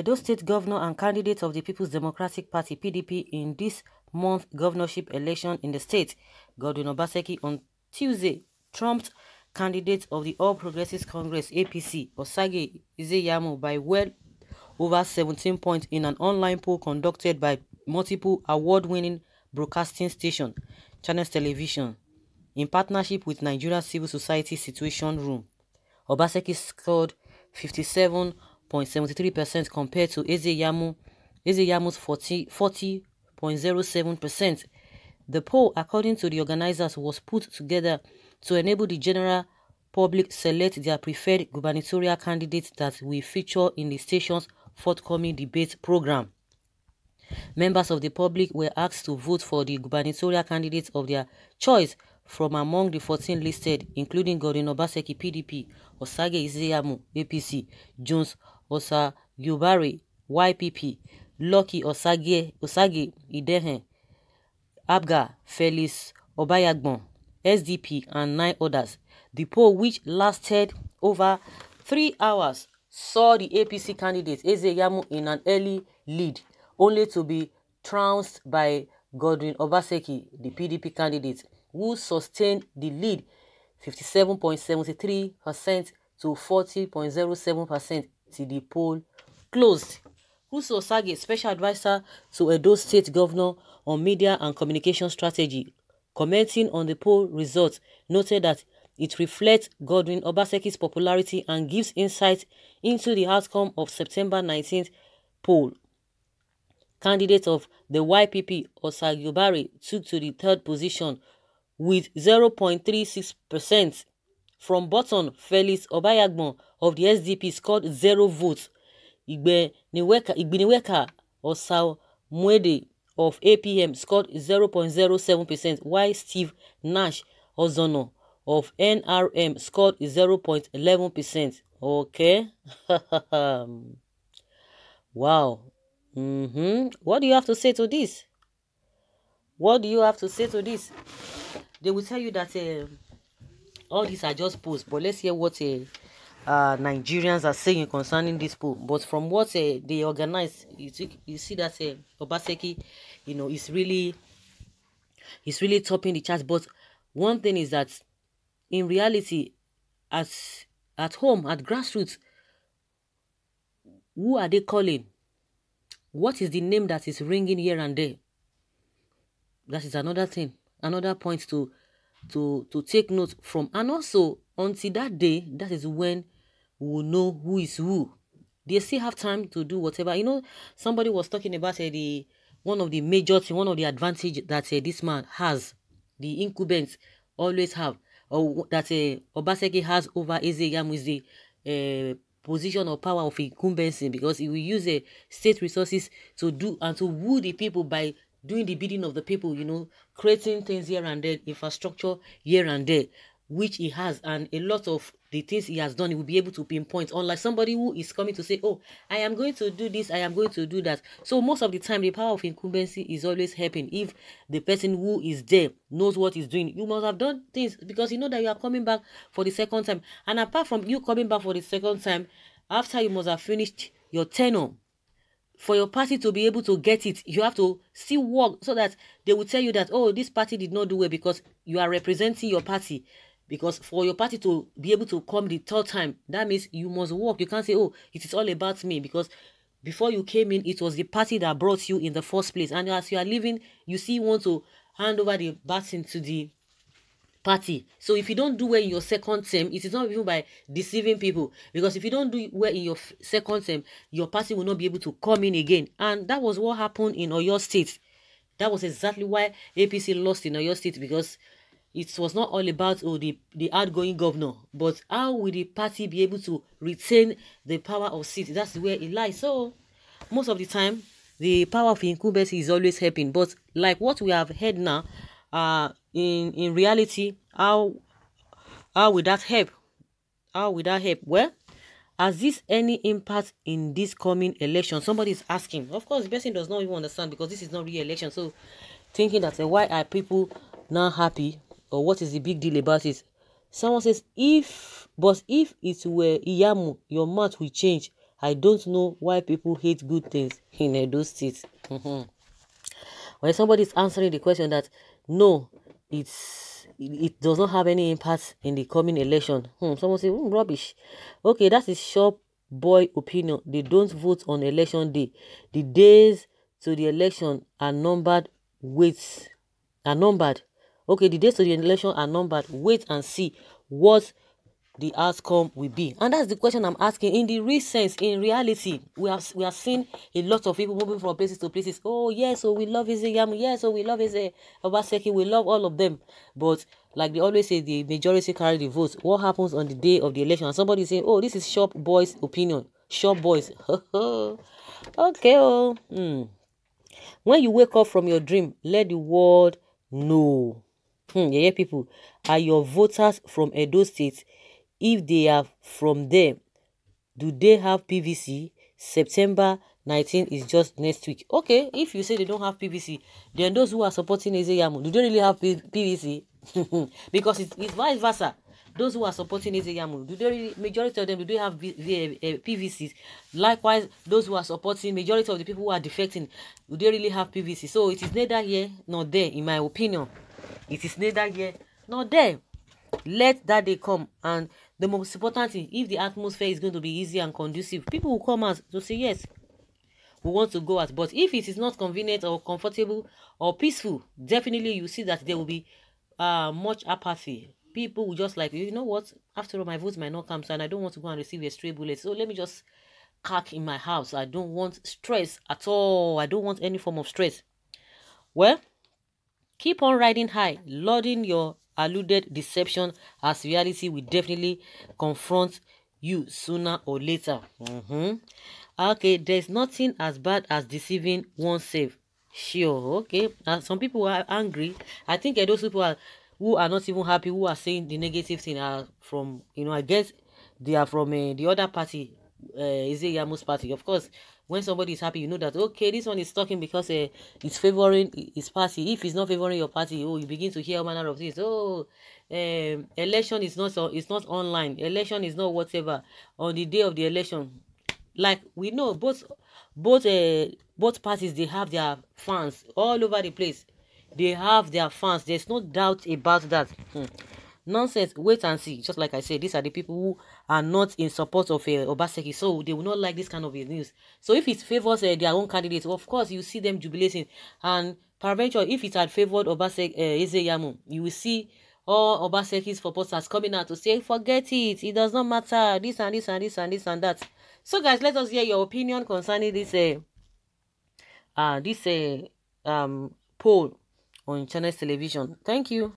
Edo State Governor and candidate of the People's Democratic Party PDP in this month's governorship election in the state, Godwin Obaseki, on Tuesday trumped candidate of the All Progressives Congress APC, Osage Izeyamu, by well over 17 points in an online poll conducted by multiple award-winning broadcasting station, Channels Television, in partnership with Nigeria Civil Society Situation Room. Obaseki scored 57 0.73% compared to Ezeyamu, Ezeyamu's 40.07%. the poll, according to the organizers, was put together to enable the general public select their preferred gubernatorial candidates that will feature in the station's forthcoming debate program. Members of the public were asked to vote for the gubernatorial candidates of their choice from among the 14 listed, including Gorin Obaseki PDP, Osage Izeyamu APC, Jones Osa Yubari, YPP, Lucky Osage, Osage Idehen, Abga Felis Obayagbon, SDP, and nine others. The poll, which lasted over three hours, saw the APC candidate Ezeyamu in an early lead, only to be trounced by Godwin Obaseki, the PDP candidate, who sustained the lead 57.73% to 40.07% till the poll closed. Ruso Sage, special advisor to Edo State Governor on Media and Communication Strategy, commenting on the poll results, noted that it reflects Godwin Obaseki's popularity and gives insight into the outcome of September 19th poll. Candidate of the YPP, Osagyobari, took to the third position with 0.36% From Button Felix Obayagbon of the SDP scored zero votes. Igbeneghu Ọ̀sàmúdé of APM scored zero zero point seven percent while Steve Nash Ozono of NRM scored zero point eleven percent. Okay. wow. Mm-hmm. What do you have to say to this? What do you have to say to this? They will tell you that... Uh, all these are just posts but let's hear what uh, uh, nigerians are saying concerning this poll but from what uh, they organize you, you see that uh, obaseki you know is really he's really topping the charts but one thing is that in reality at at home at grassroots who are they calling what is the name that is ringing here and there that is another thing another point to to to take note from and also until that day that is when we will know who is who they still have time to do whatever you know somebody was talking about uh, the one of the major thing, one of the advantage that uh, this man has the incumbents always have or that uh, Obaseki has over Eze the uh, position or power of incumbency because he will use the uh, state resources to do and to woo the people by doing the bidding of the people, you know, creating things here and there, infrastructure here and there, which he has, and a lot of the things he has done, he will be able to pinpoint. Unlike somebody who is coming to say, Oh, I am going to do this, I am going to do that. So, most of the time, the power of incumbency is always helping. If the person who is there knows what he's doing, you must have done things because you know that you are coming back for the second time. And apart from you coming back for the second time, after you must have finished your tenure for your party to be able to get it, you have to see work so that they will tell you that, oh, this party did not do well because you are representing your party. Because for your party to be able to come the third time, that means you must work. You can't say, oh, it is all about me because before you came in, it was the party that brought you in the first place. And as you are leaving, you see you want to hand over the baton to the party. So if you don't do well in your second term, it is not even by deceiving people. Because if you don't do well in your second term, your party will not be able to come in again. And that was what happened in Oyo State. That was exactly why APC lost in Oyo State because it was not all about oh, the, the outgoing governor, but how will the party be able to retain the power of seat? That's where it lies. So most of the time, the power of incumbents is always helping. But like what we have heard now, uh, in in reality, how how will that help? How will that help? Well, has this any impact in this coming election? Somebody is asking. Of course, the person does not even understand because this is not re-election. So, thinking that uh, why are people not happy or what is the big deal about it? Someone says, if but if it were Iyamu, your mouth will change. I don't know why people hate good things in those states. when somebody is answering the question that no, it's it does not have any impact in the coming election. Hmm, someone say hmm, rubbish. Okay, that is shop boy opinion. They don't vote on election day. The days to the election are numbered. with, are numbered. Okay, the days to the election are numbered. Wait and see what the outcome will be and that's the question i'm asking in the real sense in reality we have we have seen a lot of people moving from places to places oh yes so oh, we love yam yes so oh, we love Ezekiel Obaseki. we love all of them but like they always say the majority carry the votes what happens on the day of the election and somebody say oh this is shop boys opinion shop boys okay oh hmm. when you wake up from your dream let the world know hmm, yeah, yeah people are your voters from edo state if they are from there. Do they have PVC? September 19 is just next week. Okay, if you say they don't have PVC, then those who are supporting Ezeyamu, do they really have P PVC? because it's, it's vice versa. Those who are supporting Ezeyamu, do they really, majority of them, do they have v, uh, eh, eh, PVCs? Likewise, those who are supporting, majority of the people who are defecting, do they really have PVC? So it is neither here nor there, in my opinion. It is neither here nor there. Let that day come and the most important thing if the atmosphere is going to be easy and conducive people will come out to say yes we want to go out but if it is not convenient or comfortable or peaceful definitely you see that there will be uh, much apathy people will just like you know what after all my vote might not come so and i don't want to go and receive a stray bullet so let me just cack in my house i don't want stress at all i don't want any form of stress well keep on riding high loading your alluded deception as reality will definitely confront you sooner or later. Mm-hmm. Okay, there's nothing as bad as deceiving oneself. Sure, okay. And some people are angry. I think uh, those people are, who are not even happy, who are saying the negative thing are from, you know, I guess they are from uh, the other party. Uh, eh, is it Yamu's party? Of course, when somebody is happy you know that okay this one is talking because uh, it's favoring his party if it's not favoring your party oh you begin to hear all manner of things oh um, election is not so it's not online election is not whatever on the day of the election like we know both both uh, both parties they have their fans all over the place they have their fans there's no doubt about that hmm. Nonsense. Wait and see. Just like I said, these are the people who are not in support of uh, Obaseki. So they will not like this kind of news. So if it favors uh, their own candidates, of course, you see them jubilating. And peradventure, if it had favored Obaseki, uh, Ezeyamu, you will see all Obaseki's supporters coming out to say, forget it. It does not matter. This and this and this and this and that. So guys, let us hear your opinion concerning this uh, uh, this uh, um, poll on Channel Television. Thank you.